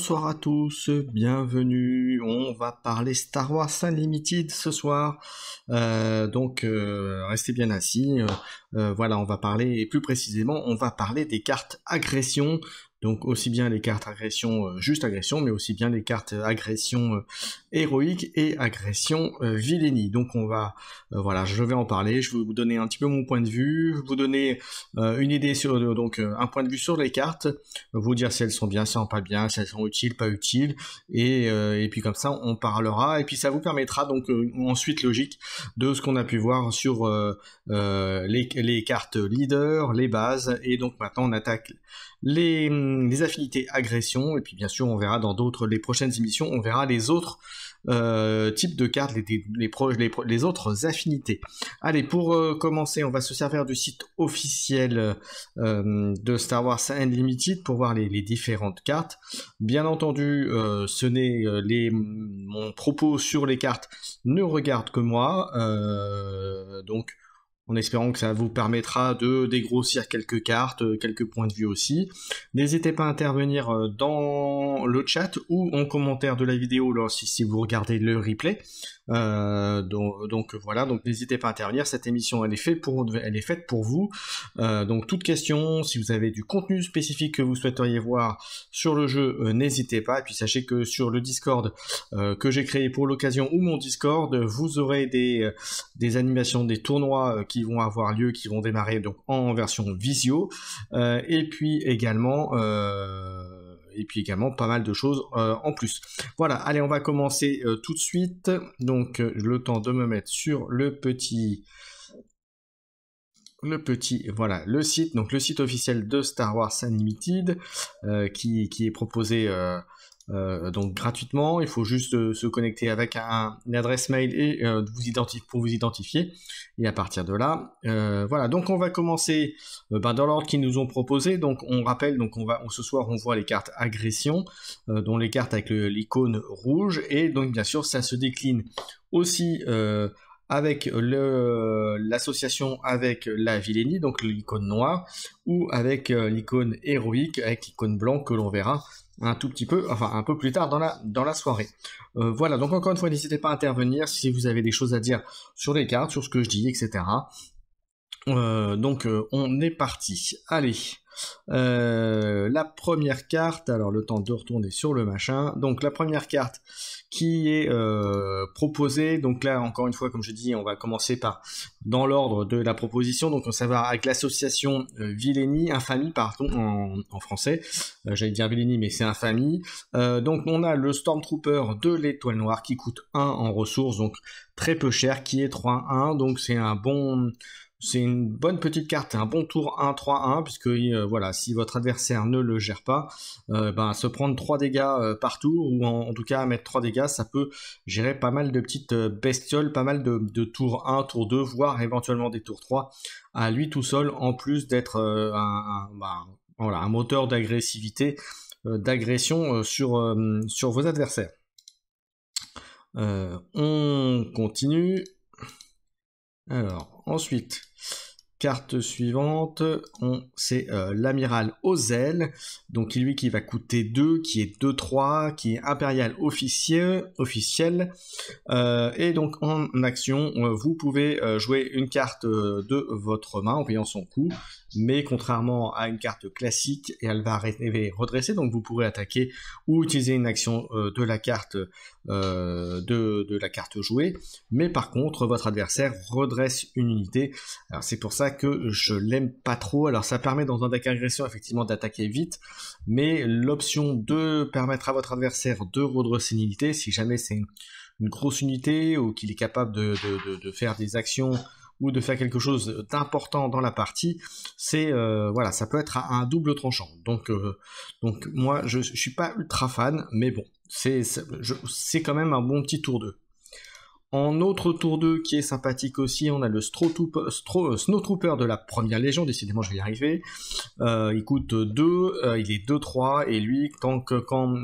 Bonsoir à tous, bienvenue. On va parler Star Wars Unlimited ce soir. Euh, donc euh, restez bien assis. Euh, voilà, on va parler, et plus précisément, on va parler des cartes agression. Donc aussi bien les cartes agression, juste agression, mais aussi bien les cartes agression héroïque et agression euh, vilénie. Donc on va, euh, voilà, je vais en parler, je vais vous donner un petit peu mon point de vue, vous donner euh, une idée sur, donc un point de vue sur les cartes, vous dire si elles sont bien, si elles sont pas bien, si elles sont utiles, pas utiles, et, puis comme ça on parlera, et puis ça vous permettra donc ensuite logique de ce qu'on a pu voir sur les, cartes leader, les bases, et donc maintenant on attaque les, les, affinités agression, et puis bien sûr on verra dans d'autres, les prochaines émissions, on verra les autres euh, type de cartes, les, les, autres affinités. Allez, pour euh, commencer, on va se servir du site officiel euh, de Star Wars Unlimited pour voir les, différentes cartes. Bien entendu, ce n'est les mon propos sur les cartes ne regarde que moi, donc en espérant que ça vous permettra de dégrossir quelques cartes, euh, quelques points de vue aussi. N'hésitez pas à intervenir euh, dans le chat ou en commentaire de la vidéo si, vous regardez le replay. Euh, donc, voilà, donc n'hésitez pas à intervenir. Cette émission, elle est faite pour, vous. donc toute question, si vous avez du contenu spécifique que vous souhaiteriez voir sur le jeu, n'hésitez pas. Et puis sachez que sur le Discord que j'ai créé pour l'occasion ou mon Discord, vous aurez des, des animations, des tournois qui vont avoir lieu, qui vont démarrer donc en version visio, euh, et puis également euh, et puis également pas mal de choses euh, en plus. Voilà, allez, on va commencer tout de suite. Donc le temps de me mettre sur le petit le petit, voilà, le site, donc le site officiel de Star Wars Unlimited, qui, qui, est proposé euh, donc gratuitement. Il faut juste euh, se connecter avec un, une adresse mail et euh, pour vous identifier. Et à partir de là, voilà. Donc on va commencer ben, dans l'ordre qu'ils nous ont proposé. Donc on rappelle, donc on va, ce soir on voit les cartes agression, dont les cartes avec l'icône rouge. Et donc bien sûr ça se décline aussi avec l'association avec la vilénie, donc l'icône noire, ou avec l'icône héroïque, avec l'icône blanc que l'on verra un tout petit peu, enfin un peu plus tard dans la, dans la soirée. Euh, voilà, donc encore une fois, n'hésitez pas à intervenir si vous avez des choses à dire sur les cartes, sur ce que je dis, etc. Euh, donc euh, on est parti. Allez, euh, la première carte, alors le temps de retourner sur le machin. Donc la première carte qui est euh, proposée, donc là encore une fois comme je dis, on va commencer par dans l'ordre de la proposition. Donc on va avec l'association euh, Villeni, infamie pardon en, français. Euh, j'allais dire Villeni mais c'est infamie. donc on a le Stormtrooper de l'étoile noire qui coûte 1 en ressources, donc très peu cher, qui est 3-1, donc c'est un bon c'est une bonne petite carte, un bon tour 1-3-1, puisque euh, voilà, si votre adversaire ne le gère pas, euh, ben, se prendre 3 dégâts euh, par tour, ou en, tout cas mettre 3 dégâts, ça peut gérer pas mal de petites bestioles, pas mal de, tours 1, tour 2, voire éventuellement des tours 3, à lui tout seul, en plus d'être un, ben, un, moteur d'agressivité, d'agression sur, sur vos adversaires. on continue. Alors, ensuite, Carte suivante, c'est euh, l'amiral Ozel, donc lui qui va coûter 2, qui est 2-3, qui est impérial officier, officiel. Euh, et donc en action, euh, vous pouvez jouer une carte de votre main en payant son coup mais contrairement à une carte classique, elle va redresser, donc vous pourrez attaquer ou utiliser une action de la carte de, la carte jouée, mais par contre votre adversaire redresse une unité. c'est pour ça que je l'aime pas trop. Alors ça permet dans un deck agression effectivement d'attaquer vite, mais l'option de permettre à votre adversaire de redresser une unité, si jamais c'est une, grosse unité ou qu'il est capable de, faire des actions ou de faire quelque chose d'important dans la partie, c'est euh, voilà, ça peut être un double tranchant. Donc euh, donc moi je, suis pas ultra fan, mais bon, c'est c'est quand même un bon petit tour 2. En autre tour 2 qui est sympathique aussi, on a le euh, Snow Trooper de la première légion, décidément je vais y arriver. Euh, il coûte 2, euh, il est 2-3, et lui, tant que, quand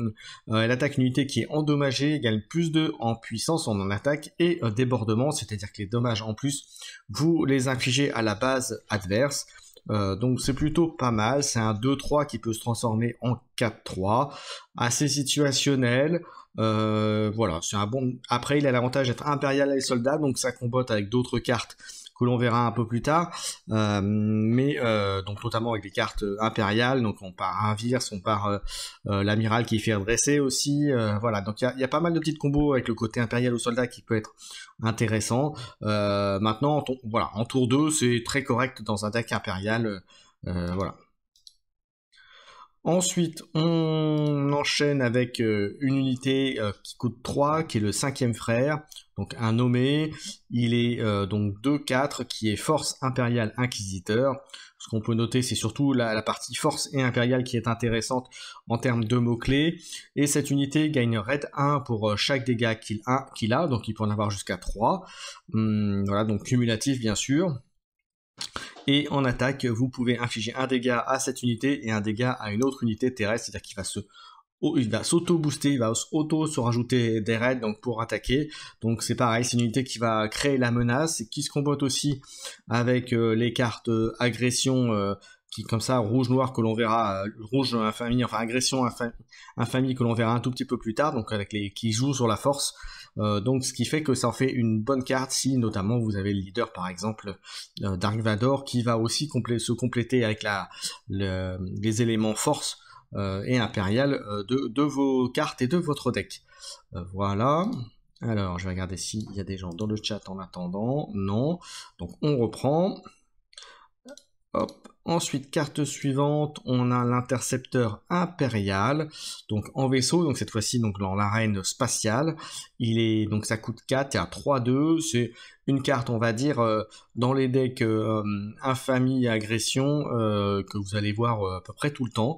elle attaque une unité qui est endommagée, il gagne plus 2 en puissance, on en attaque, et débordement, c'est-à-dire que les dommages en plus, vous les infligez à la base adverse. donc c'est plutôt pas mal. C'est un 2-3 qui peut se transformer en 4-3. Assez situationnel. Euh, voilà, c'est un bon. Après, il a l'avantage d'être impérial et soldat, donc ça compote avec d'autres cartes que l'on verra un peu plus tard, euh, mais euh, donc notamment avec des cartes impériales, donc on part virse on part l'amiral qui fait redresser aussi, voilà, donc il y, a pas mal de petites combos avec le côté impérial ou soldat qui peut être intéressant. maintenant, voilà, en tour 2, c'est très correct dans un deck impérial, voilà. Ensuite, on enchaîne avec euh, une unité euh, qui coûte 3, qui est le cinquième frère, donc un nommé. Il est euh, donc 2-4, qui est force impériale inquisiteur. Ce qu'on peut noter, c'est surtout la, partie force et impériale qui est intéressante en termes de mots-clés. Et cette unité gagne raid 1 pour chaque dégât qu'il a, a, donc il peut en avoir jusqu'à 3. Hum, voilà, donc cumulatif bien sûr. Et en attaque, vous pouvez infliger un dégât à cette unité et un dégât à une autre unité terrestre, c'est-à-dire qu'il va se il s'auto-booster, il va auto se rajouter des raids donc pour attaquer. Donc c'est pareil, c'est une unité qui va créer la menace et qui se combat aussi avec euh, les cartes euh, agression euh, comme ça rouge noir que l'on verra euh, rouge infamie enfin agression infamie que l'on verra un tout petit peu plus tard donc avec les qui jouent sur la force euh, donc ce qui fait que ça en fait une bonne carte si notamment vous avez le leader par exemple euh, Dark Vador qui va aussi se compléter avec les éléments force et impérial de, de, vos cartes et de votre deck voilà alors je vais regarder s'il y a des gens dans le chat en attendant non donc on reprend Ensuite, carte suivante, on a l'intercepteur impérial, donc en vaisseau, donc cette fois-ci donc dans l'arène spatiale. Il est donc ça coûte 4 et à 3-2, c'est une carte, on va dire, euh, dans les decks euh, infamie et agression euh, que vous allez voir à peu près tout le temps.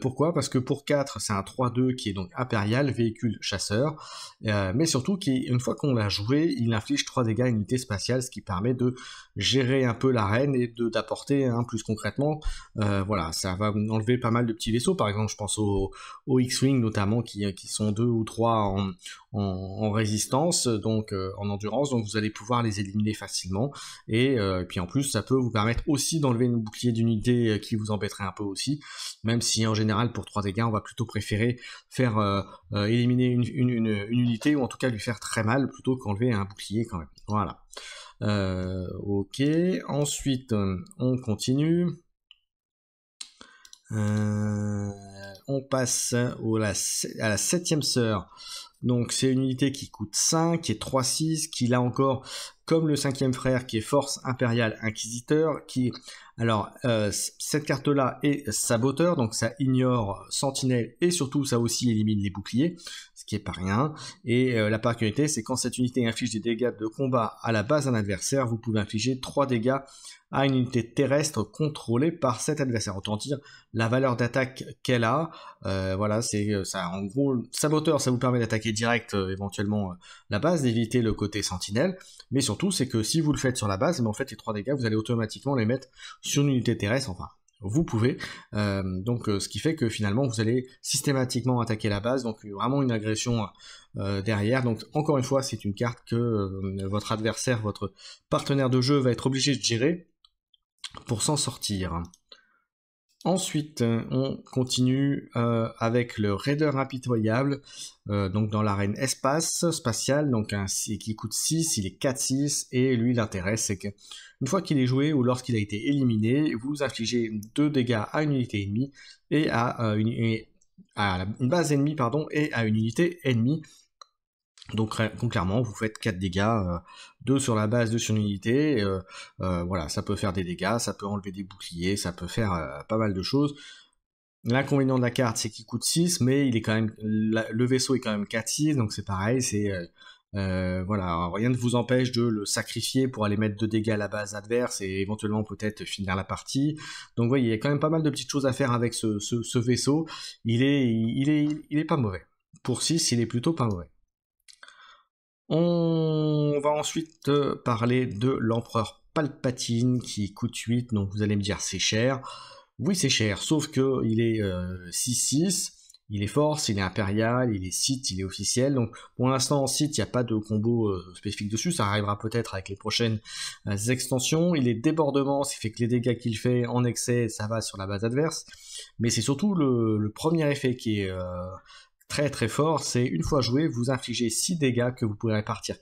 pourquoi Parce que pour 4, c'est un 3-2 qui est donc impérial, véhicule chasseur, mais surtout qui, une fois qu'on l'a joué, il inflige 3 dégâts à une unité spatiale, ce qui permet de gérer un peu l'arène et de d'apporter hein, plus concrètement. voilà, ça va enlever pas mal de petits vaisseaux, par exemple, je pense aux X-Wing notamment, qui, qui sont deux ou trois en, en, résistance, donc euh, en endurance, donc vous allez pouvoir les éliminer facilement. Euh, et, puis en plus, ça peut vous permettre aussi d'enlever une bouclier d'unité euh, qui vous embêterait un peu aussi, même si en général pour 3 dégâts, on va plutôt préférer faire éliminer une, une, unité ou en tout cas lui faire très mal plutôt qu'enlever un bouclier quand même. Voilà. ok, ensuite on continue. Euh, on passe au, la, à la septième sœur. Donc c'est une unité qui coûte 5, qui est 3-6, qui là encore, comme le cinquième frère, qui est force impériale inquisiteur, qui... Alors, euh, cette carte-là est saboteur, donc ça ignore sentinelle et surtout ça aussi élimine les boucliers ce qui n'est pas rien. Et euh, la particularité, c'est quand cette unité inflige des dégâts de combat à la base d'un adversaire, vous pouvez infliger 3 dégâts à une unité terrestre contrôlée par cet adversaire. Autant dire la valeur d'attaque qu'elle a. Euh, voilà, c'est euh, ça. En gros, saboteur, ça vous permet d'attaquer direct éventuellement la base, d'éviter le côté sentinelle. Mais surtout, c'est que si vous le faites sur la base, mais en fait les trois dégâts, vous allez automatiquement les mettre sur une unité terrestre. Enfin, vous pouvez. Euh, donc euh, ce qui fait que finalement vous allez systématiquement attaquer la base, donc vraiment une agression euh, derrière. Donc encore une fois, c'est une carte que votre adversaire, votre partenaire de jeu va être obligé de gérer pour s'en sortir. Ensuite, euh, on continue euh, avec le Raider impitoyable, euh, donc dans l'arène espace spatiale, donc qui coûte 6, il est 4-6, et lui l'intérêt c'est qu'une fois qu'il est joué ou lorsqu'il a été éliminé, vous infligez 2 dégâts à une unité ennemie et à, à une, base ennemie pardon, et à une unité ennemie donc, clairement, vous faites 4 dégâts, 2 euh, sur la base, 2 sur l'unité, voilà, ça peut faire des dégâts, ça peut enlever des boucliers, ça peut faire euh, pas mal de choses. L'inconvénient de la carte, c'est qu'il coûte 6, mais il est quand même, le vaisseau est quand même 4-6, donc c'est pareil, c'est... Euh, voilà, rien ne vous empêche de le sacrifier pour aller mettre 2 dégâts à la base adverse et éventuellement peut-être finir la partie. Donc voyez, il y a quand même pas mal de petites choses à faire avec ce, vaisseau. Il est, il, est, il est pas mauvais. Pour 6, il est plutôt pas mauvais. On va ensuite euh, parler de l'empereur Palpatine qui coûte 8, donc vous allez me dire c'est cher. Oui c'est cher, sauf que il est 6-6, euh, il est force, il est impérial, il est site, il est officiel. Donc pour l'instant en site, il n'y a pas de combo euh, spécifique dessus, ça arrivera peut-être avec les prochaines extensions. Il est débordement, ce qui fait que les dégâts qu'il fait en excès, ça va sur la base adverse. Mais c'est surtout le, premier effet qui est très très fort, c'est une fois joué, vous infligez 6 dégâts que vous pouvez répartir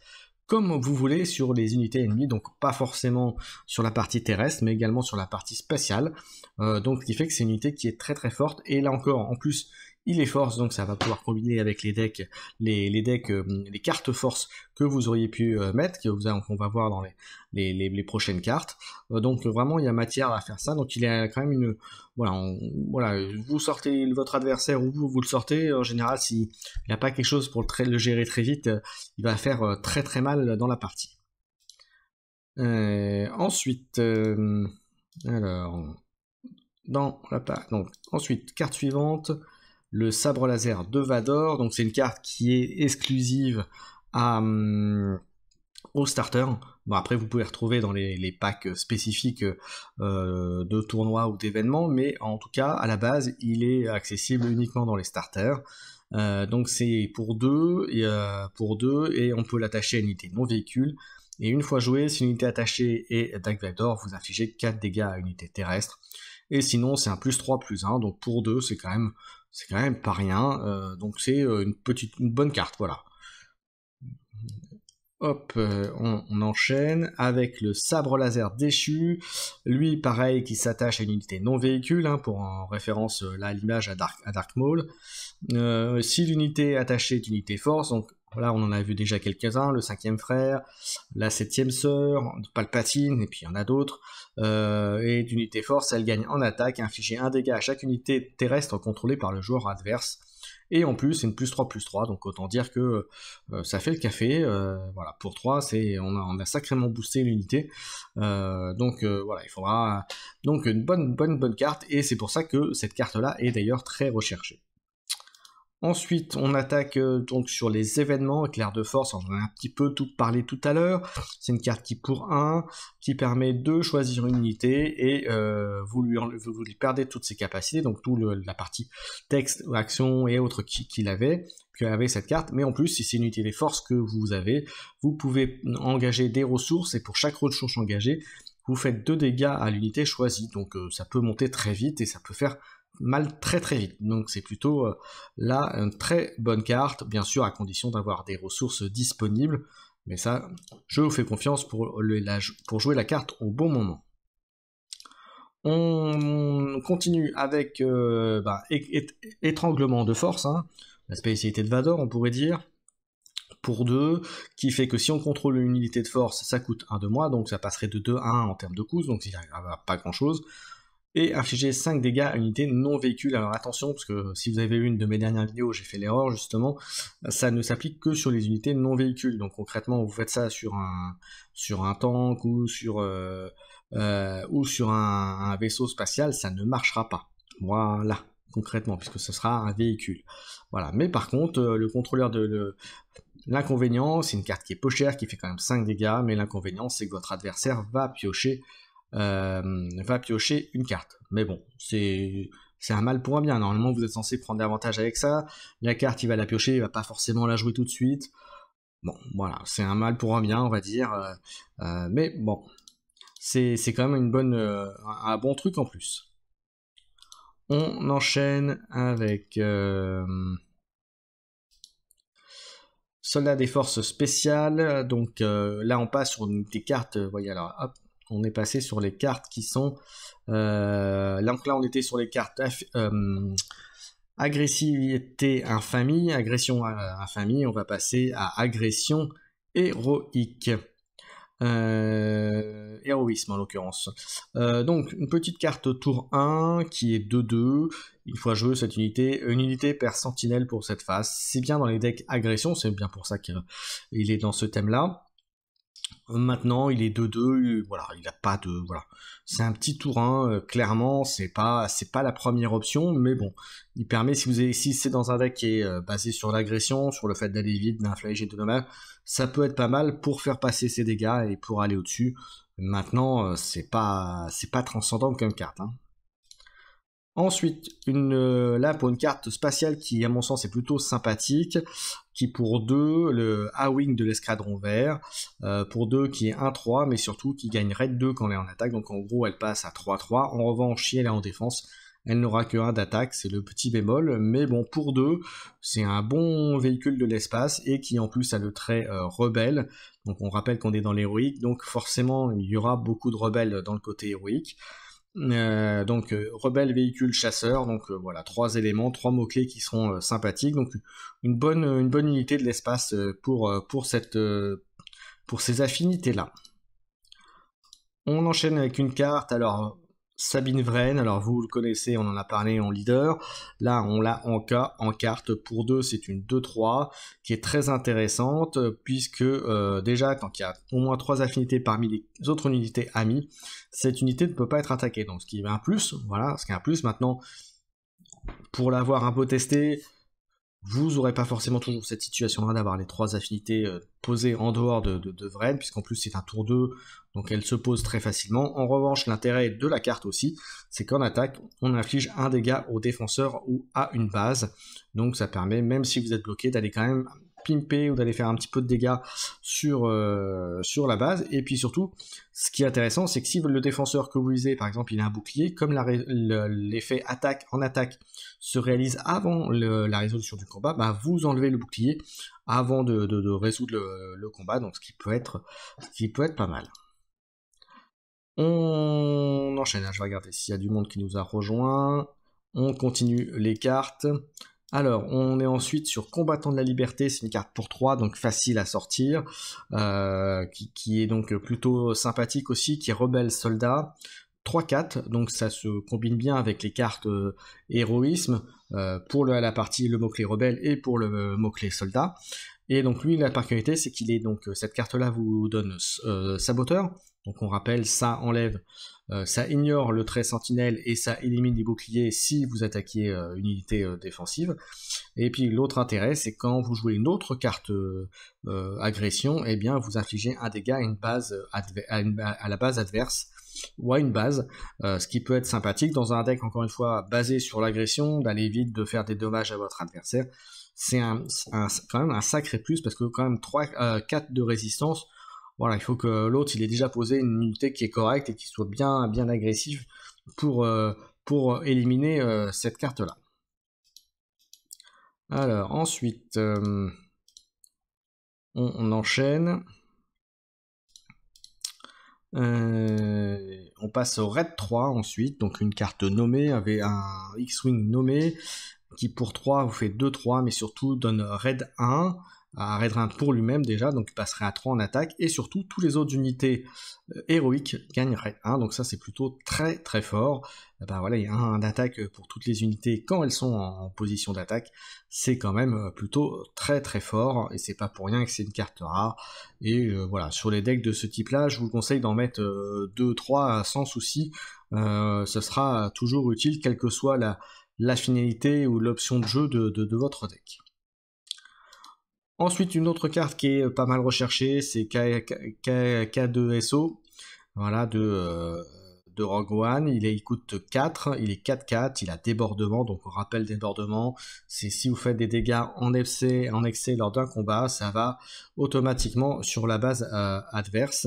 comme vous voulez sur les unités ennemies, donc pas forcément sur la partie terrestre, mais également sur la partie spatiale. Euh, donc ce qui fait que c'est une unité qui est très très forte. Et là encore, en plus, il est force, donc ça va pouvoir combiner avec les decks, les, decks, euh, les cartes force que vous auriez pu euh, mettre, qu'on va voir dans les, prochaines cartes. Euh, donc vraiment, il y a matière à faire ça. Donc il y a quand même une, voilà, voilà, vous sortez votre adversaire ou vous, le sortez. En général, s'il a pas quelque chose pour le, gérer très vite, il va faire très très mal dans la partie. ensuite, alors, dans la part, donc ensuite carte suivante le sabre laser de Vador. Donc c'est une carte qui est exclusive à, hum, au starter. Bon, après, vous pouvez retrouver dans les, packs spécifiques euh, de tournois ou d'événements, mais en tout cas, à la base, il est accessible uniquement dans les starters. Euh, donc c'est pour deux, et, euh, pour et on peut l'attacher à une unité non véhicule. Et une fois joué, si l'unité unité attachée est Dark Vador, vous infligez 4 dégâts à une unité terrestre. Et sinon, c'est un plus 3 plus 1, donc pour 2, c'est quand même c'est quand même pas rien. Euh, donc c'est euh, une petite, une bonne carte, voilà. Hop, euh, on, enchaîne avec le sabre laser déchu. Lui, pareil, qui s'attache à une unité non véhicule, hein, pour en référence là l'image à Dark, à Maul. si l'unité attachée est une unité force, donc voilà, on en a vu déjà quelques-uns, le cinquième frère, la septième sœur, Palpatine, et puis il y en a d'autres. Euh, et d'unité force, elle gagne en attaque, infliger un dégât à chaque unité terrestre contrôlée par le joueur adverse. Et en plus, c'est une plus 3 plus 3, donc autant dire que euh, ça fait le café. Euh, voilà, pour 3, c'est, on, a, a sacrément boosté l'unité. donc voilà, il faudra donc une bonne, bonne, bonne carte, et c'est pour ça que cette carte-là est d'ailleurs très recherchée. Ensuite, on attaque euh, donc sur les événements, éclair de force, on en a un petit peu tout parlé tout à l'heure. C'est une carte qui pour 1, qui permet de choisir une unité et euh, vous, lui perdez toutes ses capacités, donc tout la partie texte, action et autres qu'il avait, qu'il avait cette carte. Mais en plus, si c'est une unité des forces que vous avez, vous pouvez engager des ressources et pour chaque ressource engagée, vous faites deux dégâts à l'unité choisie. Donc euh, ça peut monter très vite et ça peut faire mal très très vite. Donc c'est plutôt euh, là une très bonne carte, bien sûr à condition d'avoir des ressources disponibles. Mais ça, je vous fais confiance pour, pour jouer la carte au bon moment. On continue avec euh, bah, étranglement de force, hein. la spécialité de Vador, on pourrait dire, pour 2, qui fait que si on contrôle une unité de force, ça coûte 1 de moins, donc ça passerait de 2 à 1 en termes de coûts, donc il n'y a pas grand chose et infliger 5 dégâts à unité non véhicule. Alors attention, parce que si vous avez vu une de mes dernières vidéos, j'ai fait l'erreur justement, ça ne s'applique que sur les unités non véhicules. Donc concrètement, vous faites ça sur un, sur un tank ou sur, euh, euh, ou sur un, vaisseau spatial, ça ne marchera pas. Voilà, concrètement, puisque ce sera un véhicule. Voilà, mais par contre, euh, le contrôleur de... L'inconvénient, c'est une carte qui est peu chère, qui fait quand même 5 dégâts, mais l'inconvénient, c'est que votre adversaire va piocher euh, va piocher une carte. Mais bon, c'est c'est un mal pour un bien. Normalement, vous êtes censé prendre davantage avec ça. La carte, il va la piocher, il va pas forcément la jouer tout de suite. Bon, voilà, c'est un mal pour un bien, on va dire. Euh, euh, mais bon, c'est quand même une bonne, un, bon truc en plus. On enchaîne avec soldat des forces spéciales. Donc là, on passe sur des cartes. Voyez alors, hop, on est passé sur les cartes qui sont... Euh, là, on était sur les cartes euh, agressivité infamie, agression euh, infamie, on va passer à agression héroïque. héroïsme en l'occurrence. donc une petite carte tour 1 qui est 2-2. Une fois jouée cette unité, une unité perd sentinelle pour cette phase. C'est bien dans les decks agression, c'est bien pour ça qu'il est dans ce thème là. Maintenant, il est 2-2, voilà, il n'a pas de voilà. C'est un petit tour 1, euh, clairement, c'est pas c'est pas la première option, mais bon, il permet si vous avez, si c'est dans un deck qui est euh, basé sur l'agression, sur le fait d'aller vite, d'infliger de dommages, ça peut être pas mal pour faire passer ses dégâts et pour aller au-dessus. Maintenant, euh, c'est pas c'est pas transcendant comme carte hein. Ensuite, une, euh, là pour une carte spatiale qui à mon sens est plutôt sympathique, qui pour deux, le A-Wing de l'escadron vert, euh, pour deux qui est 1-3, mais surtout qui gagnerait 2 quand elle est en attaque, donc en gros elle passe à 3-3, en revanche si elle est en défense, elle n'aura que 1 d'attaque, c'est le petit bémol, mais bon, pour deux, c'est un bon véhicule de l'espace et qui en plus a le trait euh, rebelle. Donc on rappelle qu'on est dans l'héroïque, donc forcément il y aura beaucoup de rebelles dans le côté héroïque. Euh, donc euh, rebelle véhicule chasseur, donc euh, voilà trois éléments, trois mots clés qui seront sympathiques, donc une bonne une bonne unité de l'espace pour pour cette pour ces affinités là. On enchaîne avec une carte. Alors Sabine Vren alors vous le connaissez, on en a parlé en leader. Là, on l'a en cas, en carte pour 2, c'est une 2-3 qui est très intéressante puisque euh, déjà, tant qu'il y a au moins 3 affinités parmi les autres unités amies, cette unité ne peut pas être attaquée. Donc ce qui est un plus, voilà, ce qui est un plus. Maintenant, pour l'avoir un peu testé, vous n'aurez pas forcément toujours cette situation-là d'avoir les trois affinités euh, posées en dehors de, de, Vren, puisqu'en plus c'est un tour 2, donc elle se pose très facilement. En revanche, l'intérêt de la carte aussi, c'est qu'en attaque, on inflige un dégât au défenseur ou à une base, donc ça permet, même si vous êtes bloqué, d'aller quand même pimper ou d'aller faire un petit peu de dégâts sur, euh, sur la base. Et puis surtout, ce qui est intéressant, c'est que si le défenseur que vous lisez par exemple, il a un bouclier, comme l'effet attaque en attaque se réalise avant la résolution du combat, bah vous enlevez le bouclier avant de, résoudre le, le, combat, donc ce qui peut être, ce qui peut être pas mal. On enchaîne, hein, je vais regarder s'il y a du monde qui nous a rejoint. On continue les cartes. Alors, on est ensuite sur Combattant de la Liberté, c'est une carte pour 3, donc facile à sortir, euh, qui, est donc plutôt sympathique aussi, qui est Rebelle Soldat. 3-4, donc ça se combine bien avec les cartes euh, héroïsme euh, pour la partie le mot-clé rebelle et pour le mot-clé soldat. Et donc lui, la particularité, c'est qu'il est donc cette carte-là vous donne saboteur. Donc on rappelle, ça enlève euh, ça ignore le trait sentinelle et ça élimine les boucliers si vous attaquez euh, une unité euh, défensive. Et puis l'autre intérêt, c'est quand vous jouez une autre carte agression, eh bien vous infligez un dégât à, la base adverse ou à une base, ce qui peut être sympathique dans un deck encore une fois basé sur l'agression, d'aller vite, de faire des dommages à votre adversaire. C'est quand même un sacré plus parce que quand même 3, 4 de résistance, voilà, il faut que l'autre il ait déjà posé une unité qui est correcte et qui soit bien, bien agressive pour, euh, pour euh, éliminer euh, cette carte-là. Alors ensuite, on, enchaîne. on passe au Red 3 ensuite, donc une carte nommée avec un X-Wing nommé qui pour 3 vous fait 2-3 mais surtout donne Red 1 à un pour lui-même déjà, donc il passerait à 3 en attaque, et surtout tous les autres unités euh, héroïques gagneraient 1, hein. donc ça c'est plutôt très très fort. Et eh ben voilà, il y a un d'attaque pour toutes les unités quand elles sont en position d'attaque, c'est quand même euh, plutôt très très fort, et c'est pas pour rien que c'est une carte rare. Et euh, voilà, sur les decks de ce type-là, je vous conseille d'en mettre 2-3 sans souci, ce sera toujours utile quelle que soit la, finalité ou l'option de jeu de votre deck. Ensuite, une autre carte qui est euh, pas mal recherchée, c'est K, 2 so Voilà, de euh, Rogue One. Il, est, il coûte 4, il est 4-4, il a débordement, donc on rappelle débordement, c'est si vous faites des dégâts en excès, en excès lors d'un combat, ça va automatiquement sur la base euh, adverse.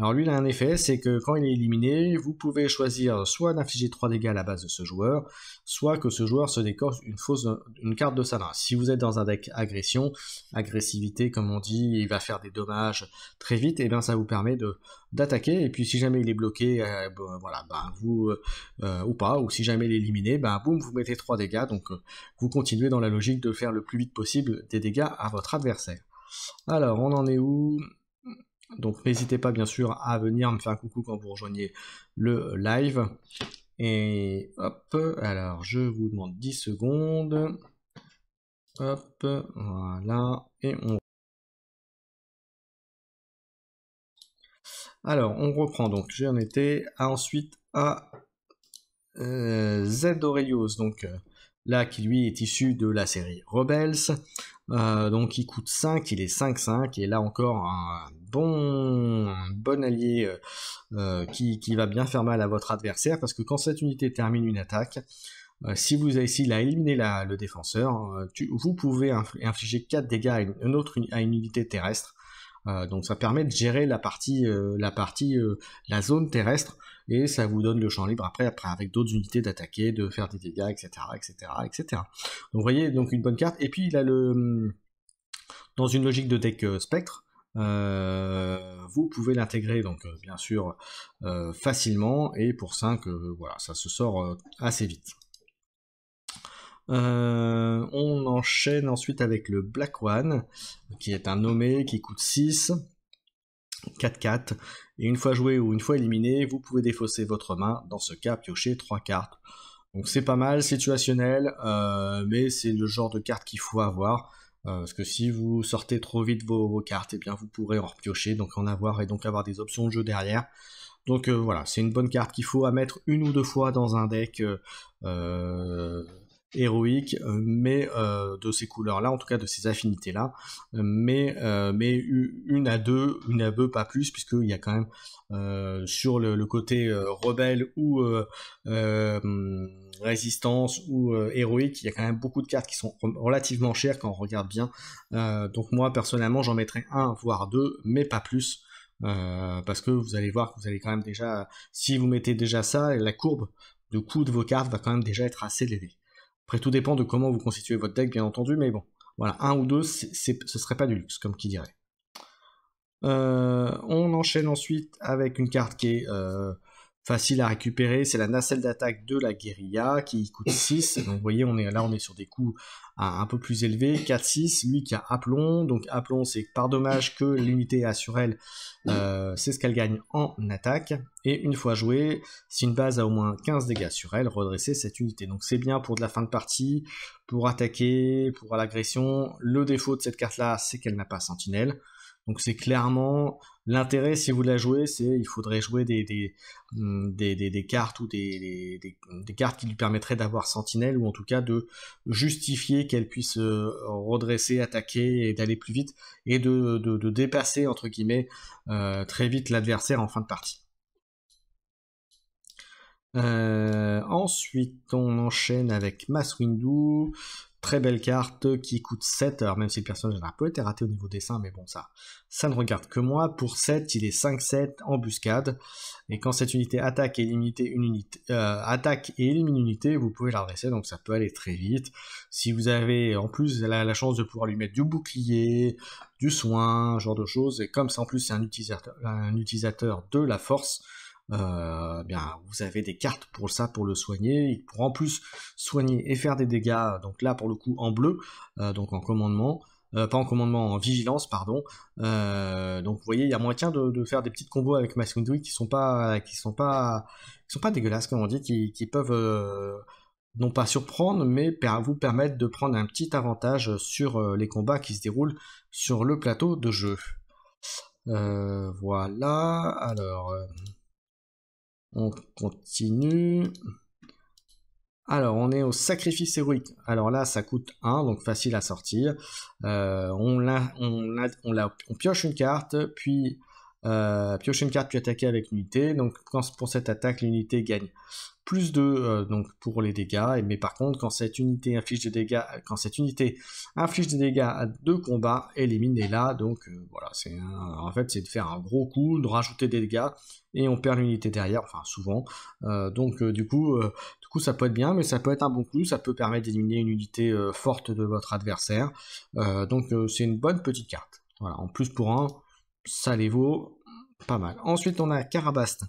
Alors lui, il a un effet, c'est que quand il est éliminé, vous pouvez choisir soit d'infliger 3 dégâts à la base de ce joueur, soit que ce joueur se décorche une, fausse, une carte de sa main. Si vous êtes dans un deck agression, agressivité comme on dit, il va faire des dommages très vite, et bien ça vous permet de d'attaquer, et puis si jamais il est bloqué, euh, voilà voilà, bah, vous euh, euh, ou pas, ou si jamais l'éliminer, bah boum, vous mettez 3 dégâts, donc euh, vous continuez dans la logique de faire le plus vite possible des dégâts à votre adversaire. Alors on en est où Donc n'hésitez pas bien sûr à venir me faire un coucou quand vous rejoignez le live. Et hop, alors je vous demande 10 secondes. Hop, voilà, et on Alors, on reprend donc. J'en étais ah, à, ensuite à euh, Z donc euh, là qui lui est issu de la série Rebels. Euh, donc il coûte 5, il est 5-5, et là encore un bon, bon allié euh, qui, va bien faire mal à votre adversaire, parce que quand cette unité termine une attaque, si vous avez ici éliminé le défenseur, vous pouvez infliger 4 dégâts à une, à une unité terrestre euh, donc ça permet de gérer la partie, euh, la, partie euh, la zone terrestre et ça vous donne le champ libre après, après avec d'autres unités d'attaquer, de faire des dégâts, etc., etc., etc. Donc vous voyez, donc une bonne carte. Et puis il a le hmm, dans une logique de deck spectre. vous pouvez l'intégrer donc bien sûr facilement et pour 5 voilà ça se sort assez vite. Euh, on enchaîne ensuite avec le Black One, qui est un nommé qui coûte 6, 4-4. Et une fois joué ou une fois éliminé, vous pouvez défausser votre main. Dans ce cas, piocher 3 cartes. Donc c'est pas mal, situationnel, euh, mais c'est le genre de carte qu'il faut avoir. Euh, parce que si vous sortez trop vite vos, cartes, et eh bien vous pourrez en repiocher, donc en avoir et donc avoir des options de jeu derrière. Donc voilà, c'est une bonne carte qu'il faut à mettre une ou deux fois dans un deck héroïque, euh, mais euh, de ces couleurs-là, en tout cas de ces affinités-là, euh, mais, mais une à deux, une à deux, pas plus, puisqu'il y a quand même sur le, le côté rebelle ou résistance ou héroïque, il y a quand même beaucoup de cartes qui sont relativement chères quand on regarde bien. donc moi, personnellement, j'en mettrais un, voire deux, mais pas plus. parce que vous allez voir que vous allez quand même déjà, si vous mettez déjà ça, la courbe de coût de vos cartes va quand même déjà être assez élevée. Après, tout dépend de comment vous constituez votre deck, bien entendu, mais bon, voilà, un ou deux, ce ne ce serait pas du luxe, comme qui dirait. Euh, on enchaîne ensuite avec une carte qui est euh, facile à récupérer. C'est la nacelle d'attaque de la guérilla qui coûte 6. Donc vous voyez, on est là, on est sur des coûts un peu plus élevés. 4-6, lui qui a Aplomb. Donc Aplomb, c'est par dommage que l'unité a sur elle. Euh, c'est ce qu'elle gagne en attaque. Et une fois joué, si une base a au moins 15 dégâts sur elle, redresser cette unité. Donc c'est bien pour de la fin de partie, pour attaquer, pour l'agression. Le défaut de cette carte-là, c'est qu'elle n'a pas sentinelle. Donc c'est clairement l'intérêt si vous la jouez, c'est il faudrait jouer des des, hum, cartes ou des, des, cartes qui lui permettraient d'avoir sentinelle ou en tout cas de justifier qu'elle puisse euh, redresser, attaquer et d'aller plus vite et de, de, dépasser entre guillemets euh, très vite l'adversaire en fin de partie. Euh, ensuite, on enchaîne avec Mass Windu. Très belle carte qui coûte 7, alors même si le personnage a un peu été raté au niveau dessin, mais bon, ça, ça ne regarde que moi. Pour 7, il est 5-7, embuscade. Et quand cette unité attaque et élimine une unité, euh, attaque et élimine une unité, vous pouvez la l'adresser, donc ça peut aller très vite. Si vous avez en plus la, la chance de pouvoir lui mettre du bouclier, du soin, genre de choses, et comme ça en plus c'est un utilisateur, un utilisateur de la force, euh, bien vous avez des cartes pour ça, pour le soigner, pour en plus soigner et faire des dégâts, donc là pour le coup en bleu, euh, donc en commandement, euh, pas en commandement, en vigilance, pardon. donc vous voyez, il y a moyen de, faire des petites combos avec Masundui qui sont pas, qui sont pas, qui sont pas dégueulasses comme on dit, qui, qui peuvent non pas surprendre, mais vous permettre de prendre un petit avantage sur les combats qui se déroulent sur le plateau de jeu. voilà, alors... On continue. Alors, on est au sacrifice héroïque. Alors là, ça coûte 1, donc facile à sortir. Euh, on, on, pioche une carte, puis piocher une carte puis attaquer avec l'unité. Donc pour cette attaque, l'unité gagne plus de euh, donc pour les dégâts. Mais par contre, quand cette unité inflige des dégâts, euh, quand cette unité inflige des dégâts à deux combats, éliminez-la. Donc euh, voilà, c'est en fait c'est de faire un gros coup, de rajouter des dégâts et on perd l'unité derrière, enfin souvent. donc du coup, du coup ça peut être bien, mais ça peut être un bon coup. Ça peut permettre d'éliminer une unité forte de votre adversaire. donc c'est une bonne petite carte. Voilà, en plus pour un, ça les vaut pas mal. Ensuite, on a Carabast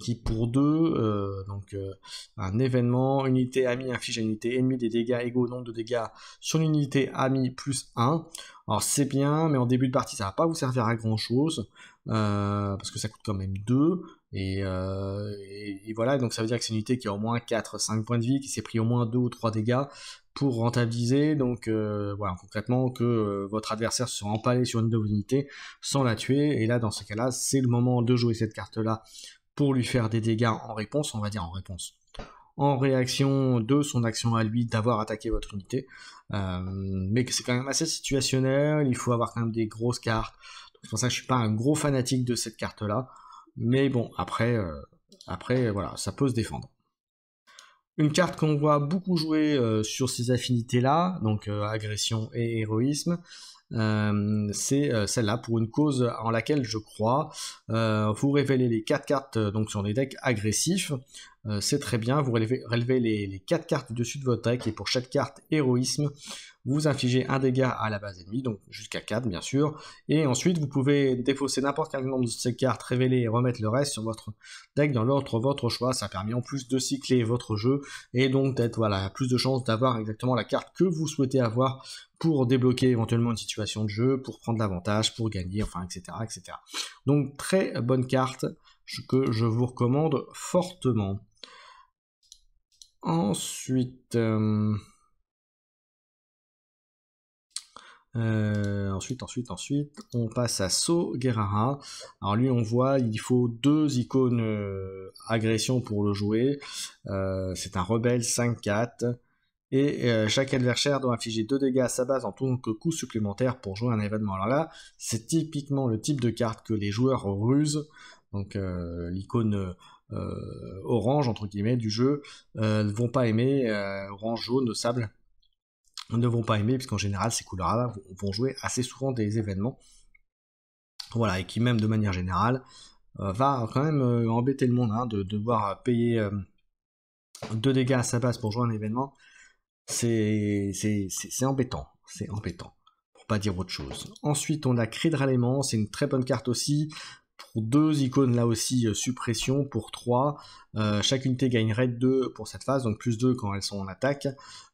qui pour deux, euh, donc euh, un événement, unité ami inflige à unité ennemie des dégâts égaux, nombre de dégâts sur l'unité ami plus 1. Alors c'est bien, mais en début de partie ça va pas vous servir à grand chose, euh, parce que ça coûte quand même 2, et, et, voilà, donc ça veut dire que c'est une unité qui a au moins 4-5 points de vie, qui s'est pris au moins 2 ou 3 dégâts, pour rentabiliser, donc euh, voilà, concrètement que euh, votre adversaire se soit empalé sur une de vos unités sans la tuer, et là dans ce cas-là, c'est le moment de jouer cette carte-là pour lui faire des dégâts en réponse, on va dire en réponse, en réaction de son action à lui d'avoir attaqué votre unité, euh, mais que c'est quand même assez situationnel, il faut avoir quand même des grosses cartes, c'est pour ça que je suis pas un gros fanatique de cette carte-là, mais bon, après, après voilà, ça peut se défendre. Une carte qu'on voit beaucoup jouer euh, sur ces affinités-là, donc euh, agression et héroïsme, euh, c'est celle-là pour une cause en laquelle je crois. vous révélez les 4 cartes donc sur les decks agressifs, c'est très bien. Vous relevez, les, les, 4 cartes dessus de votre deck et pour chaque carte héroïsme, vous infligez un dégât à la base ennemie, donc jusqu'à 4 bien sûr, et ensuite vous pouvez défausser n'importe quel nombre de ces cartes, révéler et remettre le reste sur votre deck dans l'ordre votre choix, ça permet en plus de cycler votre jeu, et donc d'être, voilà, plus de chances d'avoir exactement la carte que vous souhaitez avoir pour débloquer éventuellement une situation de jeu, pour prendre l'avantage, pour gagner, enfin etc. etc. Donc très bonne carte que je vous recommande fortement. Ensuite... Euh, Euh, ensuite, ensuite, ensuite, on passe à So Guerrara. Alors lui, on voit, il faut deux icônes euh, agression pour le jouer. Euh, c'est un rebelle 5-4. Et chaque adversaire doit infliger deux dégâts à sa base en tant que coup supplémentaire pour jouer un événement. Alors là, c'est typiquement le type de carte que les joueurs rusent. Donc l'icône orange, entre guillemets, du jeu, ne vont pas aimer orange, jaune, sable ne vont pas aimer, puisqu'en général, ces couleurs-là vont jouer assez souvent des événements. Voilà, et qui même de manière générale euh, va quand même euh, embêter le monde hein, de, devoir payer euh, deux dégâts à sa base pour jouer un événement. C'est embêtant, c'est embêtant, pour pas dire autre chose. Ensuite, on a Cri de c'est une très bonne carte aussi pour deux icônes là aussi euh, suppression pour 3 euh, chaque unité gagnerait 2 pour cette phase donc plus 2 quand elles sont en attaque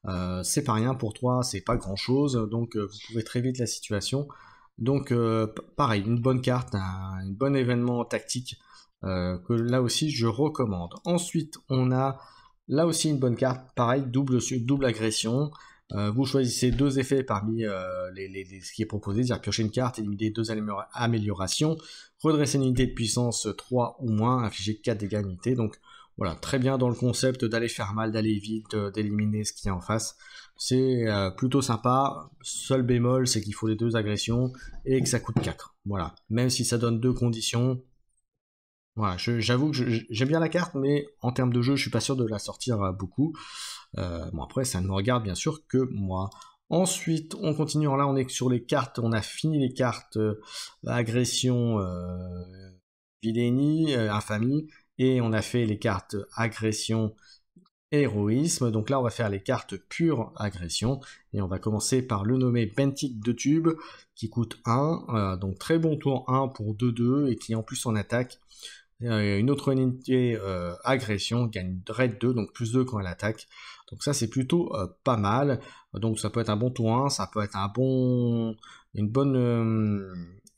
euh, c'est pas rien pour 3 c'est pas grand chose donc vous pouvez très vite la situation donc pareil une bonne carte un, un bon événement tactique que là aussi je recommande ensuite on a là aussi une bonne carte pareil double double agression euh, vous choisissez deux effets parmi euh, les, ce qui est proposé, c'est-à-dire piocher une carte, éliminer deux améliorations, redresser une unité de puissance 3 ou moins, infliger 4 dégâts à Donc voilà, très bien dans le concept d'aller faire mal, d'aller vite, euh, d'éliminer ce qui est en face. C'est plutôt sympa. Seul bémol, c'est qu'il faut les deux agressions et que ça coûte 4. Voilà. Même si ça donne deux conditions, voilà, j'avoue que j'aime bien la carte, mais en termes de jeu, je suis pas sûr de la sortir euh, beaucoup. Euh, bon, après, ça ne me regarde bien sûr que moi. Ensuite, on continue. Là, on est sur les cartes. On a fini les cartes euh, agression, euh, vilénie, infamie, et on a fait les cartes agression, héroïsme. Donc là, on va faire les cartes pure agression, et on va commencer par le nommer Bentic de Tube, qui coûte 1. donc très bon tour 1 pour 2-2, et qui en plus en attaque euh, une autre unité euh, agression gagne raid 2, donc plus 2 quand elle attaque. Donc ça c'est plutôt euh, pas mal. Donc ça peut être un bon tour 1, ça peut être un bon, une bonne,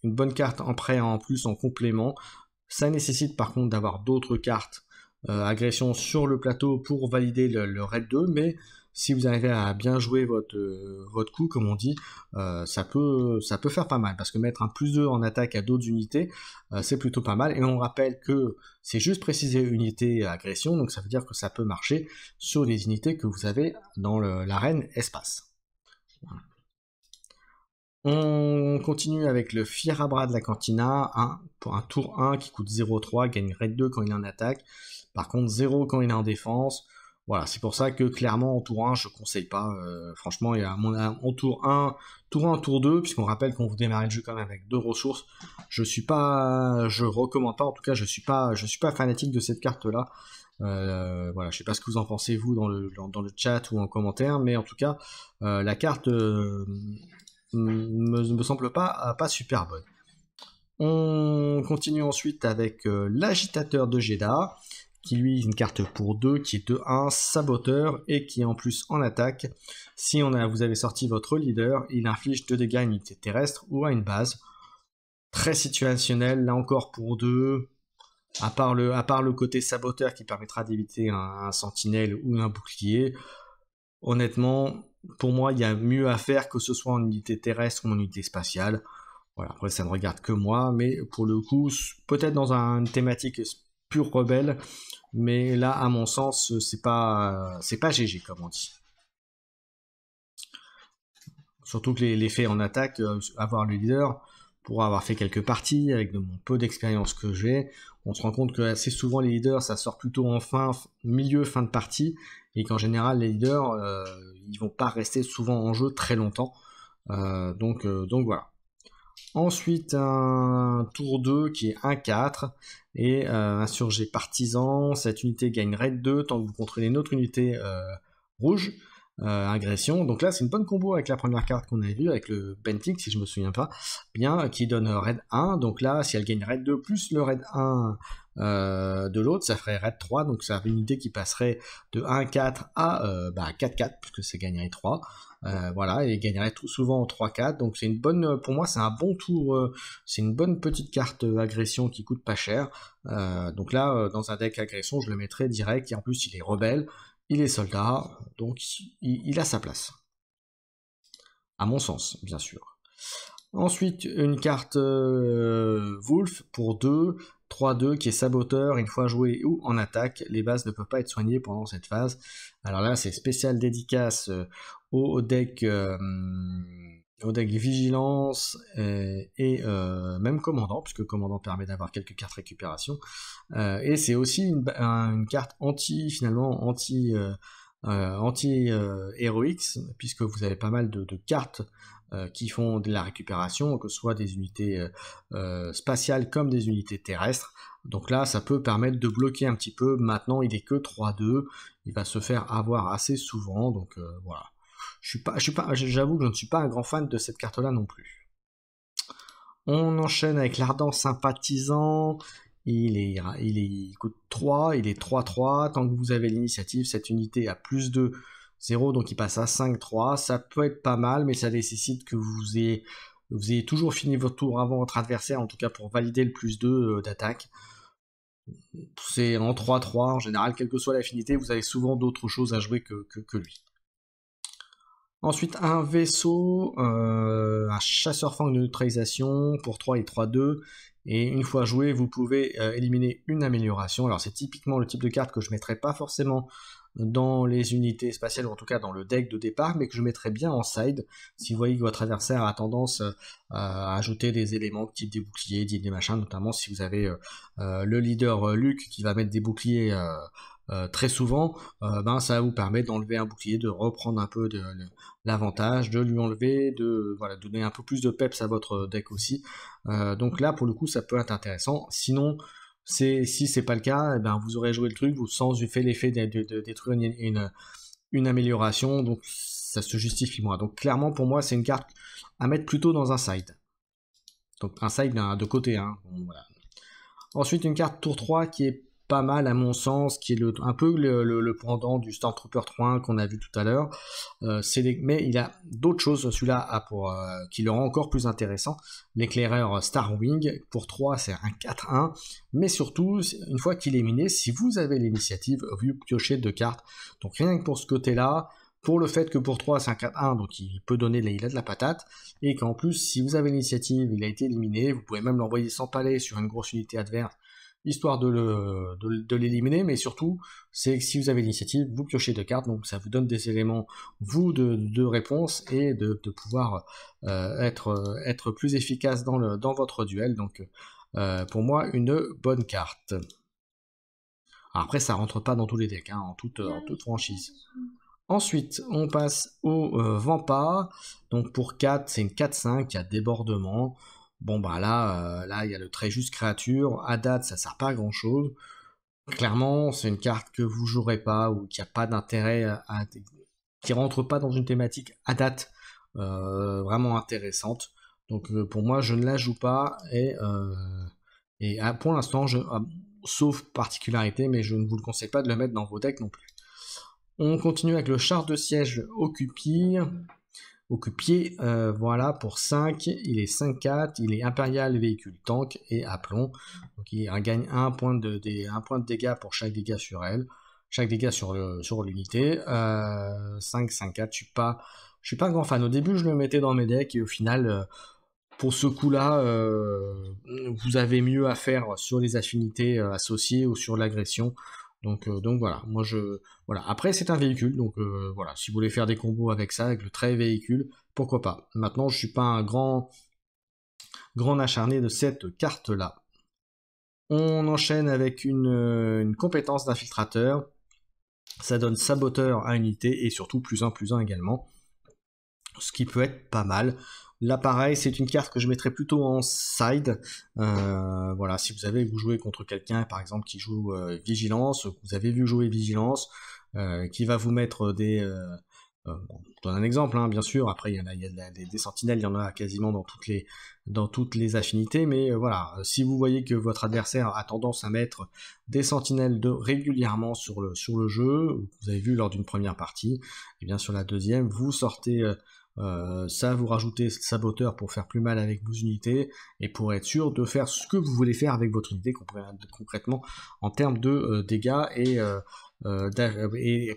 une bonne carte en prêt en plus en complément. Ça nécessite par contre d'avoir d'autres cartes agression sur le plateau pour valider le, le raid 2, mais si vous arrivez à bien jouer votre, euh, votre coup, comme on dit, euh, ça, peut, ça peut faire pas mal. Parce que mettre un plus 2 en attaque à d'autres unités, euh, c'est plutôt pas mal. Et on rappelle que c'est juste préciser unité agression, donc ça veut dire que ça peut marcher sur les unités que vous avez dans l'arène espace. On continue avec le fier bras de la Cantina, pour un tour 1 qui coûte 0,3, gagne 2 quand il est en attaque, par contre 0 quand il est en défense. Voilà, c'est pour ça que clairement en tour 1, je conseille pas. Euh, franchement, il y a en tour 1, tour 1, tour 2, puisqu'on rappelle qu'on vous démarre le jeu quand même avec deux ressources. Je suis pas, je recommande pas. En tout cas, je suis pas, je suis pas fanatique de cette carte là. Je euh, voilà, je sais pas ce que vous en pensez vous dans le, chat ou en commentaire, mais en tout cas, euh, la carte ne me, semble pas pas super bonne. On continue ensuite avec l'agitateur de Jeddah qui lui est une carte pour 2, qui est de 1 saboteur, et qui en plus en attaque. Si on a, vous avez sorti votre leader, il inflige 2 dégâts à une unité terrestre ou à une base. Très situationnel, là encore pour 2. À part, le, à part le côté saboteur qui permettra d'éviter un, sentinelle ou un bouclier, honnêtement, pour moi, il y a mieux à faire que ce soit en unité terrestre ou en unité spatiale. Voilà, après ça ne regarde que moi, mais pour le coup, peut-être dans une thématique rebelles rebelle. Mais là, à mon sens, c'est pas, c'est pas GG, comme on dit. Surtout que les, faits en attaque, euh, avoir le leader, pour avoir fait quelques parties, avec de, mon peu d'expérience que j'ai, on se rend compte que assez souvent les leaders, ça sort plutôt en fin, milieu, fin de partie, et qu'en général, les leaders, euh, ils vont pas rester souvent en jeu très longtemps. Euh, donc, donc voilà. Ensuite, un tour 2 qui est 1-4 et euh, insurgé partisan, cette unité gagne raid 2 tant que vous contrôlez une autre unité euh, rouge. Euh, agression. Donc là, c'est une bonne combo avec la première carte qu'on a vue, avec le Bentic, si je me souviens pas bien, qui donne raid 1. Donc là, si elle gagne raid 2 plus le raid 1 euh, de l'autre, ça ferait raid 3. Donc ça ferait une idée qui passerait de 1-4 à 4-4, euh, bah, puisque ça gagnerait 3. voilà, et gagnerait tout souvent en 3-4. Donc c'est une bonne, pour moi, c'est un bon tour. c'est une bonne petite carte agression qui coûte pas cher. donc là, dans un deck agression, je le mettrais direct. Et en plus, il est rebelle il est soldat, donc il, a sa place. À mon sens, bien sûr. Ensuite, une carte euh, Wolf pour 2, 3-2 qui est saboteur. Une fois joué ou en attaque, les bases ne peuvent pas être soignées pendant cette phase. Alors là, c'est spécial dédicace euh, au deck euh, vigilance et, euh, même commandant, puisque commandant permet d'avoir quelques cartes récupération. Euh, et c'est aussi une, carte anti, finalement, anti, euh, anti puisque vous avez pas mal de, cartes qui font de la récupération, que ce soit des unités spatiales comme des unités terrestres. Donc là, ça peut permettre de bloquer un petit peu. Maintenant, il est que 3-2. Il va se faire avoir assez souvent. Donc voilà. Je suis pas, j'avoue que je ne suis pas un grand fan de cette carte-là non plus. On enchaîne avec l'ardent sympathisant. Il, est, il, coûte 3, il est 3-3. Tant que vous avez l'initiative, cette unité a plus de 0, donc il passe à 5-3. Ça peut être pas mal, mais ça nécessite que vous ayez, vous ayez toujours fini votre tour avant votre adversaire, en tout cas pour valider le plus 2 euh, d'attaque. C'est en 3-3, en général, quelle que soit l'affinité, vous avez souvent d'autres choses à jouer que, que lui. Ensuite, un vaisseau, euh, un chasseur fang de neutralisation pour 3 et 3-2. Et une fois joué, vous pouvez euh, éliminer une amélioration. Alors c'est typiquement le type de carte que je ne mettrai pas forcément dans les unités spatiales, ou en tout cas dans le deck de départ, mais que je mettrais bien en side. Si vous voyez que votre adversaire a tendance euh, à ajouter des éléments type des boucliers, des machins, notamment si vous avez le leader Luc qui va mettre des boucliers euh, très souvent, euh, ben, ça vous permet d'enlever un bouclier, de reprendre un peu de, l'avantage, de lui enlever, de voilà, donner un peu plus de peps à votre deck aussi. Euh, donc là, pour le coup, ça peut être intéressant. Sinon, c'est, si c'est pas le cas, et eh ben, vous aurez joué le truc vous, sans du fait l'effet de, détruire une, une, amélioration, donc ça se justifie moins. Donc clairement, pour moi, c'est une carte à mettre plutôt dans un side. Donc un side ben, de côté. Hein. Ensuite, une carte tour 3 qui est pas mal à mon sens, qui est un peu le, pendant du Star Trooper 3 qu'on a vu tout à l'heure. Euh, mais il a d'autres choses, celui-là, ah, pour, euh, qui le rend encore plus intéressant. L'éclaireur euh, Starwing, pour 3, c'est un 4-1. Mais surtout, une fois qu'il est miné, si vous avez l'initiative, vous piochez deux cartes. Donc rien que pour ce côté-là, pour le fait que pour 3, c'est un 4-1, donc il peut donner, il a de la patate, et qu'en plus, si vous avez l'initiative, il a été éliminé, vous pouvez même l'envoyer sans palais sur une grosse unité adverse, histoire de, le, de, l'éliminer, mais surtout, c'est si vous avez l'initiative, vous piochez deux cartes, donc ça vous donne des éléments, vous, de, de réponse et de, de pouvoir euh, être, euh, être plus efficace dans, le, dans votre duel. Donc, euh, pour moi, une bonne carte. après, ça rentre pas dans tous les decks, hein, en, toute, en toute franchise. Ensuite, on passe au euh, Vampa. Donc pour 4, c'est une 4-5 y a débordement. Bon bah là, euh, là il y a le très juste créature. À date, ça sert pas à grand chose. Clairement, c'est une carte que vous jouerez pas ou qui a pas d'intérêt, à... qui rentre pas dans une thématique à date euh, vraiment intéressante. Donc euh, pour moi, je ne la joue pas et et ah, pour l'instant, ah, sauf particularité, mais je ne vous le conseille pas de le mettre dans vos decks non plus. On continue avec le char de siège Occupy. Pied, euh, voilà, pour 5, il est 5-4, il est impérial, véhicule tank et aplomb. Donc il gagne 1 point de, point de dégâts pour chaque dégât sur elle, chaque dégât sur l'unité. euh, 5-5-4, je suis pas... Je suis pas un grand fan. Au début, je le mettais dans mes decks et au final, euh, pour ce coup-là, euh, vous avez mieux à faire sur les affinités associées ou sur l'agression euh, donc, voilà, moi je. Voilà. Après, c'est un véhicule, donc euh, voilà, si vous voulez faire des combos avec ça, avec le trait véhicule, pourquoi pas. Maintenant, je suis pas un grand grand acharné de cette carte-là. On enchaîne avec une, euh, une compétence d'infiltrateur. Ça donne saboteur à unité et surtout plus 1 plus 1 également. Ce qui peut être pas mal. L'appareil, c'est une carte que je mettrais plutôt en side. Euh, voilà, si vous avez vous jouez contre quelqu'un, par exemple, qui joue euh, Vigilance, vous avez vu jouer Vigilance, euh, qui va vous mettre des... donne un exemple, hein, bien sûr. Après, il y a, des, sentinelles, il y en a quasiment dans toutes les, dans toutes les affinités. Mais voilà, si vous voyez que votre adversaire a tendance à mettre des sentinelles de, régulièrement sur le, sur le jeu, vous avez vu lors d'une première partie, et eh bien sur la deuxième, vous sortez euh, ça vous rajoutez saboteur pour faire plus mal avec vos unités et pour être sûr de faire ce que vous voulez faire avec votre unité concrètement en termes de euh, dégâts et, euh,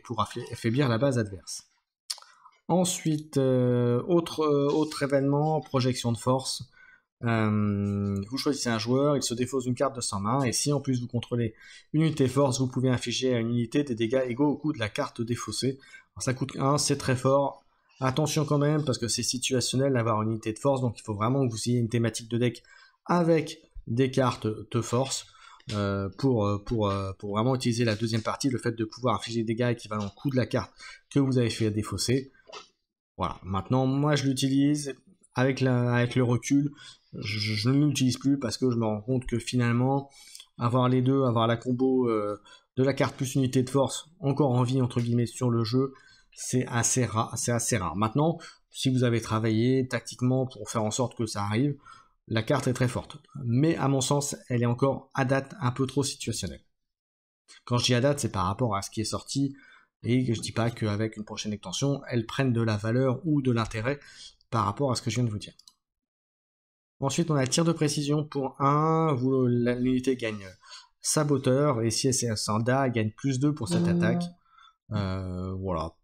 pour affaiblir la base adverse. Ensuite, autre, autre événement, projection de force. vous choisissez un joueur, il se défausse une carte de sa main, et si en plus vous contrôlez une unité force, vous pouvez infliger à une unité des dégâts égaux au coût de la carte défaussée. ça coûte 1, c'est très fort, Attention quand même, parce que c'est situationnel d'avoir une unité de force, donc il faut vraiment que vous ayez une thématique de deck avec des cartes de force. Euh, euh, euh, pour, vraiment utiliser la deuxième partie, le fait de pouvoir afficher des dégâts équivalents au coût de la carte que vous avez fait défausser. Voilà, maintenant moi je l'utilise avec, le recul, je, ne l'utilise plus parce que je me rends compte que finalement avoir les deux, avoir la combo de la carte plus unité de force encore en vie entre guillemets sur le jeu, c'est assez, assez rare. Maintenant, si vous avez travaillé tactiquement pour faire en sorte que ça arrive, la carte est très forte. Mais à mon sens, elle est encore à date un peu trop situationnelle. Quand je dis à date, c'est par rapport à ce qui est sorti, et je ne dis pas qu'avec une prochaine extension, elle prenne de la valeur ou de l'intérêt par rapport à ce que je viens de vous dire. Ensuite, on a le tir de précision pour 1, l'unité gagne saboteur, et si elle s'en gagne plus 2 pour cette mmh. attaque. Euh, voilà,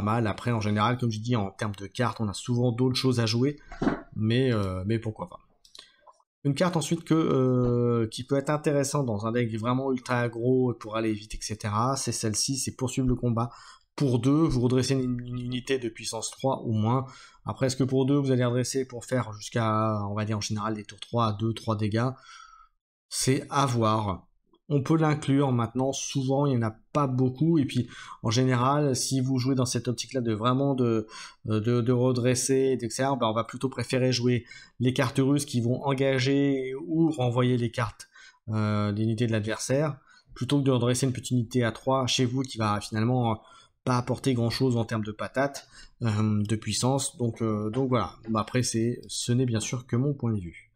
mal. Après, en général, comme je dis, en termes de cartes, on a souvent d'autres choses à jouer, mais, euh, mais pourquoi pas. Une carte ensuite que, euh, qui peut être intéressante dans un deck vraiment ultra aggro pour aller vite, etc. C'est celle-ci, c'est poursuivre le combat. Pour deux, vous redressez une, unité de puissance 3 ou moins. Après, est-ce que pour deux, vous allez redresser pour faire jusqu'à, on va dire en général, des tours 3 à 2, 3 dégâts C'est à voir on peut l'inclure maintenant. Souvent, il n'y en a pas beaucoup. Et puis, en général, si vous jouez dans cette optique-là de vraiment de, euh, de, redresser, ben, on va plutôt préférer jouer les cartes russes qui vont engager ou renvoyer les cartes euh, d'unité de l'adversaire, plutôt que de redresser une petite unité à 3 chez vous qui va finalement pas apporter grand chose en termes de patates, euh, de puissance. Donc, euh, donc voilà. Après, ce n'est bien sûr que mon point de vue.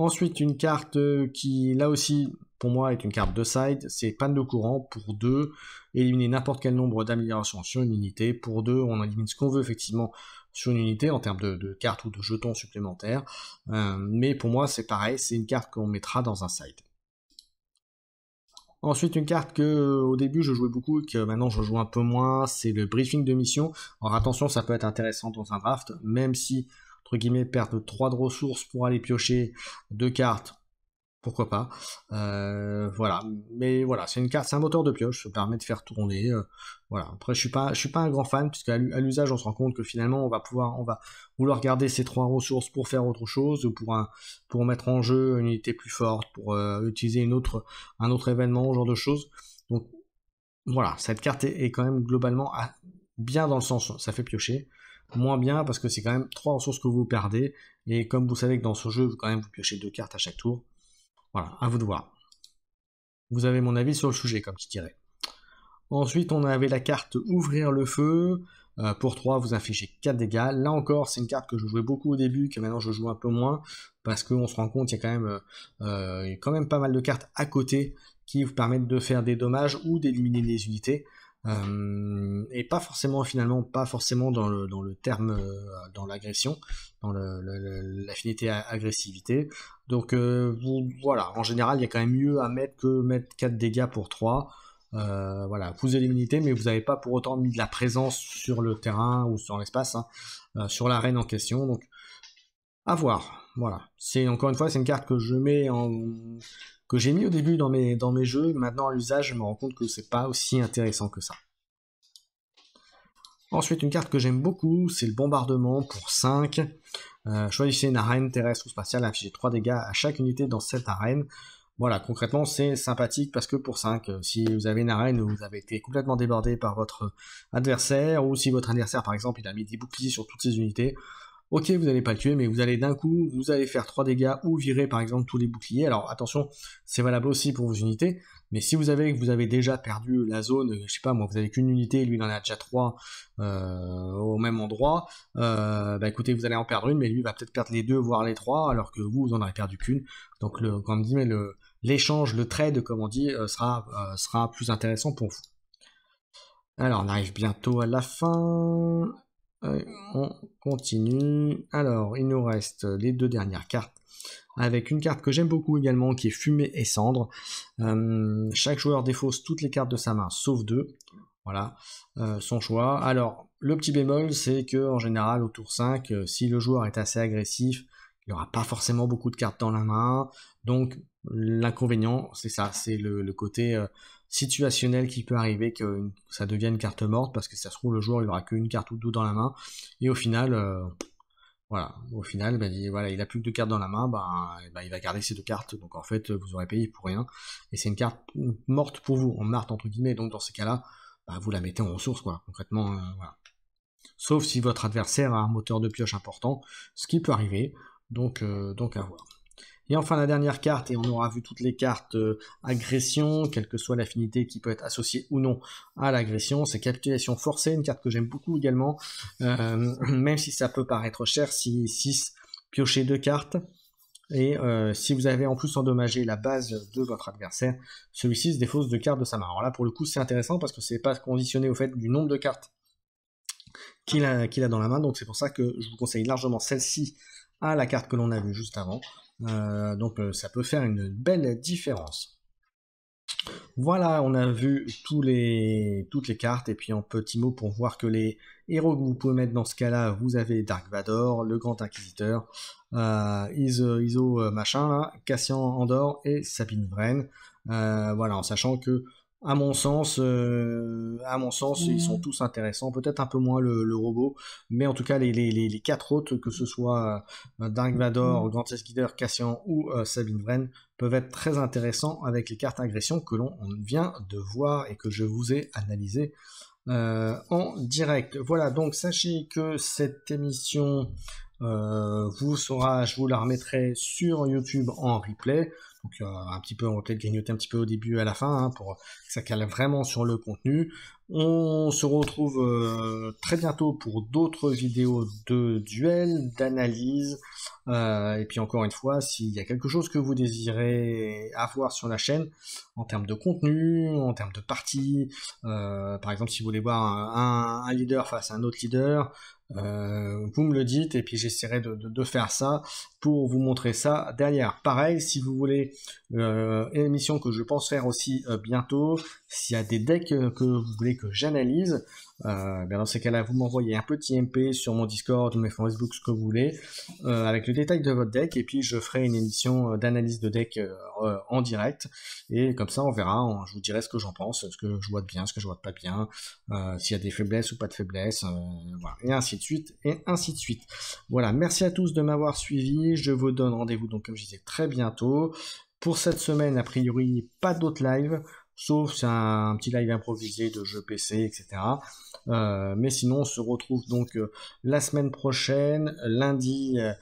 Ensuite, une carte euh, qui, là aussi, pour moi, est une carte de side. C'est panne de courant pour deux. Éliminer n'importe quel nombre d'améliorations sur une unité. Pour deux. on élimine ce qu'on veut, effectivement, sur une unité en termes de, cartes ou de jetons supplémentaires. Euh, mais pour moi, c'est pareil. C'est une carte qu'on mettra dans un side. Ensuite, une carte que euh, au début je jouais beaucoup et que maintenant je joue un peu moins, c'est le briefing de mission. Alors attention, ça peut être intéressant dans un draft, même si guillemets, perdre trois de ressources pour aller piocher deux cartes, pourquoi pas. Euh, voilà, mais voilà, c'est une carte, c'est un moteur de pioche, ça permet de faire tourner. Euh, voilà. Après, je suis pas, je suis pas un grand fan puisque à l'usage, on se rend compte que finalement, on va pouvoir, on va vouloir garder ces trois ressources pour faire autre chose ou pour un, pour mettre en jeu une unité plus forte, pour euh, utiliser une autre, un autre événement, ce genre de choses. Donc voilà, cette carte est, quand même globalement bien dans le sens, ça fait piocher moins bien parce que c'est quand même trois ressources que vous perdez. Et comme vous savez que dans ce jeu, vous, quand même, vous piochez deux cartes à chaque tour. Voilà, à vous de voir. Vous avez mon avis sur le sujet, comme je dirais. Ensuite, on avait la carte Ouvrir le feu. Euh, pour 3, vous infligez 4 dégâts. Là encore, c'est une carte que je jouais beaucoup au début, que maintenant je joue un peu moins, parce qu'on se rend compte qu'il y a quand même, euh, quand même pas mal de cartes à côté qui vous permettent de faire des dommages ou d'éliminer les unités. Euh, et pas forcément finalement pas forcément dans le dans le terme euh, dans l'agression dans l'affinité agressivité donc euh, voilà en général il y a quand même mieux à mettre que mettre 4 dégâts pour 3 voilà vous éliminez mais vous n'avez pas pour autant mis de la présence sur le terrain ou sur l'espace sur hein, sur l'arène en question donc à voir voilà c'est encore une fois c'est une carte que je mets en que j'ai mis au début dans mes, dans mes jeux. Maintenant, à l'usage, je me rends compte que c'est pas aussi intéressant que ça. Ensuite, une carte que j'aime beaucoup, c'est le bombardement pour 5. Euh, choisissez une arène terrestre ou spatiale, affichez 3 dégâts à chaque unité dans cette arène. Voilà, concrètement, c'est sympathique parce que pour 5, euh, si vous avez une arène où vous avez été complètement débordé par votre adversaire, ou si votre adversaire, par exemple, il a mis des boucliers sur toutes ses unités, ok, vous n'allez pas le tuer, mais vous allez d'un coup, vous allez faire 3 dégâts ou virer par exemple tous les boucliers. Alors attention, c'est valable aussi pour vos unités, mais si vous avez, vous avez déjà perdu la zone, je sais pas moi, vous avez qu'une unité, lui il en a déjà 3 euh, au même endroit, euh, bah écoutez, vous allez en perdre une, mais lui va peut-être perdre les deux, voire les trois, alors que vous, vous en avez perdu qu'une. Donc le, comme dit, mais l'échange, le trade, comme on dit, euh, sera, sera plus intéressant pour vous. Alors, on arrive bientôt à la fin. Mmh. on continue. Alors, il nous reste les deux dernières cartes. Avec une carte que j'aime beaucoup également, qui est Fumée et Cendre. chaque joueur défausse toutes les cartes de sa main, sauf deux. Voilà, euh, son choix. Alors, le petit bémol, c'est que en général, au tour 5, euh, si le joueur est assez agressif, il n'y aura pas forcément beaucoup de cartes dans la main. Donc, l'inconvénient, c'est ça, c'est le, côté euh, situationnel qui peut arriver, que ça devienne carte morte, parce que ça se trouve, le joueur, il aura qu'une carte ou deux dans la main, et au final, euh, voilà, au final, ben, il, voilà, il a plus que deux cartes dans la main, ben, il va garder ses deux cartes, donc en fait, vous aurez payé pour rien, et c'est une carte morte pour vous, en marte entre guillemets, donc dans ces cas-là, vous la mettez en ressource, quoi, concrètement, euh, voilà. Sauf si votre adversaire a un moteur de pioche important, ce qui peut arriver, donc, euh, donc à voir. Et enfin, la dernière carte, et on aura vu toutes les cartes euh, agression, quelle que soit l'affinité qui peut être associée ou non à l'agression, c'est capitulation forcée, une carte que j'aime beaucoup également, euh, même si ça peut paraître cher, si 6, piocher 2 cartes. Et euh, si vous avez en plus endommagé la base de votre adversaire, celui-ci se défausse de cartes de sa main. Alors là, pour le coup, c'est intéressant parce que c'est pas conditionné au fait du nombre de cartes qu'il a dans la main, donc c'est pour ça que je vous conseille largement celle-ci à la carte que l'on a vue juste avant, euh, donc euh, ça peut faire une belle différence. Voilà, on a vu tous les, toutes les cartes, et puis en petit mot pour voir que les héros que vous pouvez mettre dans ce cas-là, vous avez Dark Vador, le Grand Inquisiteur, euh, Iso, machin, Cassian Andor et Sabine Vren. voilà, en sachant que à mon sens, euh, à mon sens, ils sont mm. tous intéressants. Peut-être un peu moins le, robot, mais en tout cas les, quatre autres, que ce soit euh, Dark Vador, mm. Grand Cassian ou euh, Sabine Vren, peuvent être très intéressants avec les cartes agressions que l'on vient de voir et que je vous ai analysées en direct. Voilà, donc sachez que cette émission vous sera, je vous la remettrai sur YouTube en replay. Donc euh, un petit peu, on va peut-être grignoter un petit peu au début et à la fin, hein, pour que ça cale vraiment sur le contenu. On se retrouve euh, très bientôt pour d'autres vidéos de duel, d'analyse, euh, et puis encore une fois, s'il y a quelque chose que vous désirez avoir sur la chaîne, en termes de contenu, en termes de parties, par exemple si vous voulez voir un leader face à un autre leader, euh, vous me le dites et puis j'essaierai de, faire ça pour vous montrer ça derrière. Pareil, si vous voulez une euh, émission que je pense faire aussi euh, bientôt, s'il y a des decks que vous voulez que j'analyse, euh, ben, dans ces cas-là, vous m'envoyez un petit MP sur mon Discord, mes Facebook, ce que vous voulez, euh, avec le détail de votre deck, et puis je ferai une émission euh, d'analyse de deck en direct, et comme ça on verra, je vous dirai ce que j'en pense, ce que je vois de bien, ce que je vois de pas bien, s'il y a des faiblesses ou pas de faiblesses, et ainsi de suite, et ainsi de suite. Voilà, merci à tous de m'avoir suivi, je vous donne rendez-vous donc comme je disais très bientôt. Pour cette semaine, a priori, pas d'autres lives, sauf c'est un, un petit live improvisé de jeux PC, etc. Euh, mais sinon, on se retrouve donc euh, la semaine prochaine, lundi, euh,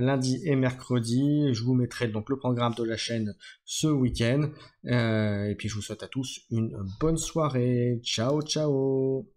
lundi et mercredi. Je vous mettrai donc le programme de la chaîne ce week-end. et puis, je vous souhaite à tous une bonne soirée. Ciao, ciao.